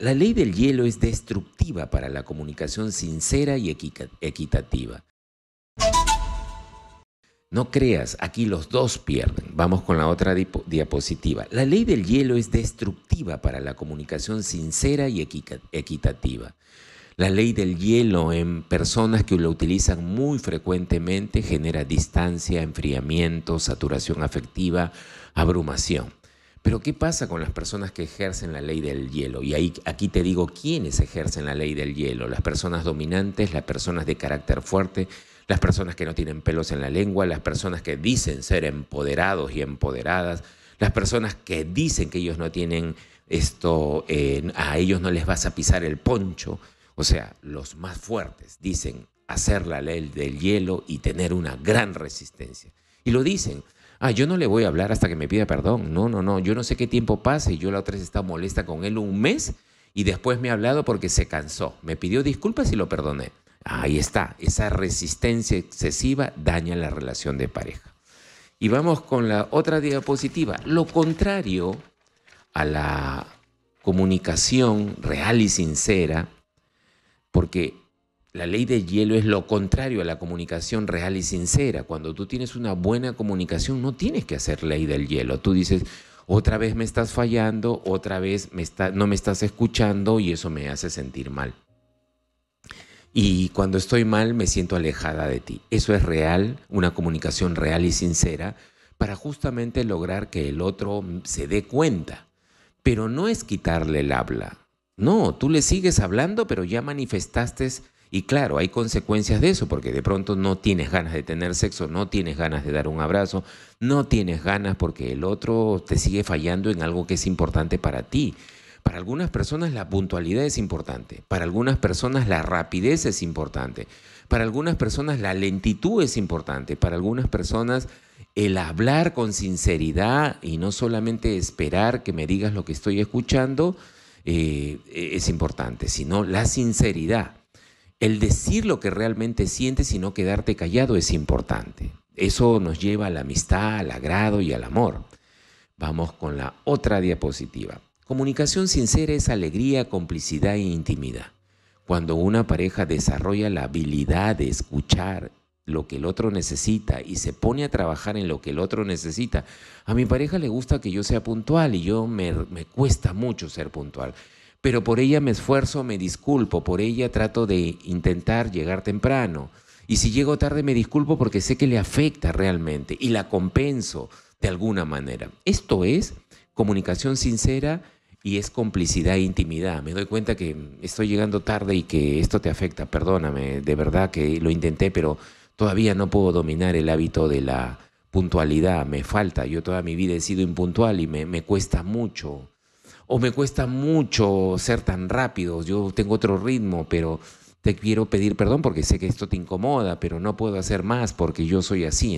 La ley del hielo es destructiva para la comunicación sincera y equitativa. No creas, aquí los dos pierden. Vamos con la otra diapositiva. La ley del hielo es destructiva para la comunicación sincera y equitativa. La ley del hielo en personas que lo utilizan muy frecuentemente genera distancia, enfriamiento, saturación afectiva, abrumación. Pero ¿qué pasa con las personas que ejercen la ley del hielo? Y ahí, aquí te digo quiénes ejercen la ley del hielo. Las personas dominantes, las personas de carácter fuerte, las personas que no tienen pelos en la lengua, las personas que dicen ser empoderados y empoderadas, las personas que dicen que ellos no tienen esto, eh, a ellos no les vas a pisar el poncho. O sea, los más fuertes dicen hacer la ley del hielo y tener una gran resistencia. Y lo dicen. Ah, yo no le voy a hablar hasta que me pida perdón. No, no, no. Yo no sé qué tiempo pasa y yo la otra vez estaba molesta con él un mes y después me ha hablado porque se cansó. Me pidió disculpas y lo perdoné. Ahí está. Esa resistencia excesiva daña la relación de pareja. Y vamos con la otra diapositiva. Lo contrario a la comunicación real y sincera, porque la ley del hielo es lo contrario a la comunicación real y sincera. Cuando tú tienes una buena comunicación, no tienes que hacer ley del hielo. Tú dices, otra vez me estás fallando, otra vez no me estás escuchando y eso me hace sentir mal. Y cuando estoy mal me siento alejada de ti. Eso es real, una comunicación real y sincera, para justamente lograr que el otro se dé cuenta. Pero no es quitarle el habla. No, tú le sigues hablando, pero ya manifestaste y claro, hay consecuencias de eso, porque de pronto no tienes ganas de tener sexo, no tienes ganas de dar un abrazo, no tienes ganas porque el otro te sigue fallando en algo que es importante para ti. Para algunas personas la puntualidad es importante, para algunas personas la rapidez es importante, para algunas personas la lentitud es importante, para algunas personas el hablar con sinceridad y no solamente esperar que me digas lo que estoy escuchando eh, es importante, sino la sinceridad el decir lo que realmente sientes y no quedarte callado es importante. Eso nos lleva a la amistad, al agrado y al amor. Vamos con la otra diapositiva. Comunicación sincera es alegría, complicidad e intimidad. Cuando una pareja desarrolla la habilidad de escuchar lo que el otro necesita y se pone a trabajar en lo que el otro necesita. A mi pareja le gusta que yo sea puntual y yo me, me cuesta mucho ser puntual pero por ella me esfuerzo, me disculpo, por ella trato de intentar llegar temprano. Y si llego tarde me disculpo porque sé que le afecta realmente y la compenso de alguna manera. Esto es comunicación sincera y es complicidad e intimidad. Me doy cuenta que estoy llegando tarde y que esto te afecta. Perdóname, de verdad que lo intenté, pero todavía no puedo dominar el hábito de la puntualidad. Me falta. Yo toda mi vida he sido impuntual y me, me cuesta mucho o me cuesta mucho ser tan rápido, yo tengo otro ritmo, pero te quiero pedir perdón porque sé que esto te incomoda, pero no puedo hacer más porque yo soy así.